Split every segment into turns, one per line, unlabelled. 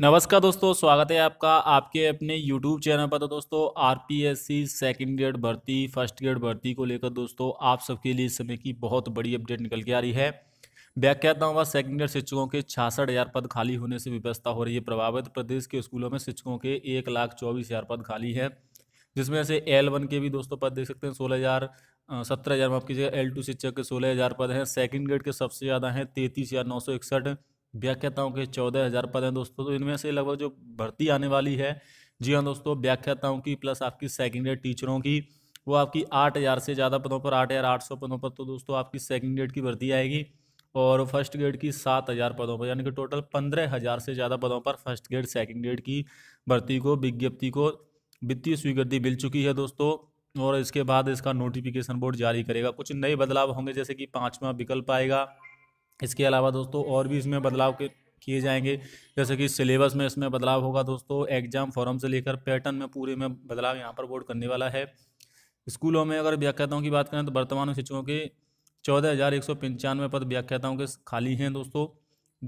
नमस्कार दोस्तों स्वागत है आपका आपके अपने YouTube चैनल पर तो दोस्तों R P S C second grade भर्ती फर्स्ट ग्रेड भर्ती को लेकर दोस्तों आप सबके लिए इस समय की बहुत बड़ी अपडेट निकल के आ रही है व्याख्याताओं व सेकेंड ग्रेड शिक्षकों के छियासठ हज़ार पद खाली होने से व्यवस्था हो रही है प्रभावित प्रदेश के स्कूलों में शिक्षकों के एक लाख चौबीस हज़ार पद खाली है जिसमें से एल वन के भी दोस्तों पद देख सकते हैं सोलह हज़ार सत्रह हज़ार माफ कीजिए एल टू शिक्षक के सोलह हज़ार पद हैं सेकेंड ग्रेड के सबसे ज़्यादा हैं तैंतीस हज़ार नौ सौ इकसठ व्याख्याताओं के चौदह हज़ार पद हैं दोस्तों तो इनमें से लगभग जो भर्ती आने वाली है जी हाँ दोस्तों व्याख्याताओं की प्लस आपकी सेकेंड टीचरों की वो आपकी आठ हज़ार से ज़्यादा पदों पर आठ हज़ार आठ सौ पदों पर तो दोस्तों आपकी सेकेंड ग्रेड की भर्ती आएगी और फर्स्ट ग्रेड की सात हज़ार पदों पर यानी कि टोटल पंद्रह हज़ार से ज़्यादा पदों पर फर्स्ट ग्रेड सेकेंड ग्रेड की भर्ती को विज्ञप्ति को वित्तीय स्वीकृति मिल चुकी है दोस्तों और इसके बाद इसका नोटिफिकेशन बोर्ड जारी करेगा कुछ नए बदलाव होंगे जैसे कि पाँचवा विकल्प आएगा इसके अलावा दोस्तों और भी इसमें बदलाव के किए जाएंगे जैसे कि सिलेबस में इसमें बदलाव होगा दोस्तों एग्जाम फॉर्म से लेकर पैटर्न में पूरे में बदलाव यहाँ पर बोर्ड करने वाला है स्कूलों में अगर व्याख्याताओं की बात करें तो वर्तमान में शिक्षकों के चौदह हज़ार एक सौ पंचानवे पद व्याख्याताओं के खाली हैं दोस्तों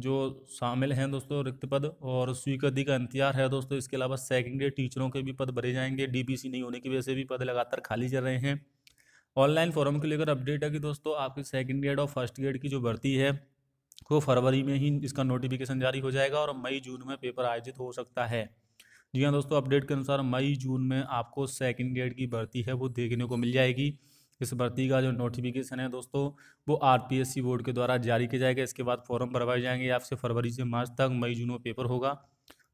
जो शामिल हैं दोस्तों रिक्त पद और स्वीकृति का इंतजार है दोस्तों इसके अलावा सेकेंडरी टीचरों के भी पद भरे जाएंगे डीपीसी नहीं होने की वजह से भी पद लगातार खाली चल रहे हैं ऑनलाइन फॉरम को लेकर अपडेट है कि दोस्तों आपकी सेकेंड ग्रेड और फर्स्ट ग्रेड की जो भर्ती है वो फरवरी में ही इसका नोटिफिकेशन जारी हो जाएगा और मई जून में पेपर आयोजित हो सकता है जी हाँ दोस्तों अपडेट के अनुसार मई जून में आपको सेकेंड ग्रेड की भर्ती है वो देखने को मिल जाएगी इस भर्ती का जो नोटिफिकेशन है दोस्तों वो आरपीएससी बोर्ड के द्वारा जारी किया जाएगा इसके बाद फॉर्म भरवाए जाएंगे आपसे फरवरी से मार्च तक मई जून में पेपर होगा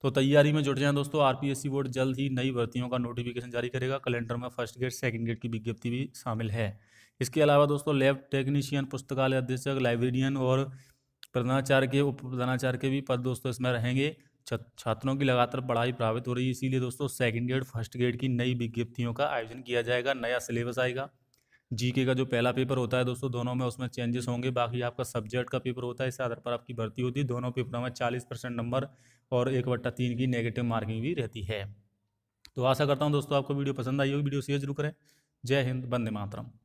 तो तैयारी में जुट जाएं दोस्तों आरपीएससी बोर्ड जल्द ही नई भर्तियों का नोटिफिकेशन जारी करेगा कैलेंडर में फर्स्ट ग्रेड सेकंड ग्रेड की विज्ञप्ति भी शामिल है इसके अलावा दोस्तों लैब टेक्नीशियन पुस्तकालय अध्यक्षक लाइब्रेरियन और प्रधानाचार्य के उप प्रधानाचार्य के भी पद दोस्तों इसमें रहेंगे छात्रों की लगातार पढ़ाई प्रभावित हो रही है इसीलिए दोस्तों सेकेंड ग्रेड फर्स्ट ग्रेड की नई विज्ञप्तियों का आयोजन किया जाएगा नया सिलेबस आएगा जीके का जो पहला पेपर होता है दोस्तों दोनों में उसमें चेंजेस होंगे बाकी आपका सब्जेक्ट का पेपर होता है इस आधार पर आपकी भर्ती होती है दोनों पेपरों में चालीस परसेंट नंबर और एक बट्टा तीन की नेगेटिव मार्किंग भी रहती है तो आशा करता हूँ दोस्तों आपको वीडियो पसंद आई होगी वीडियो शेयर जरूर करें जय हिंद बंदे मातरम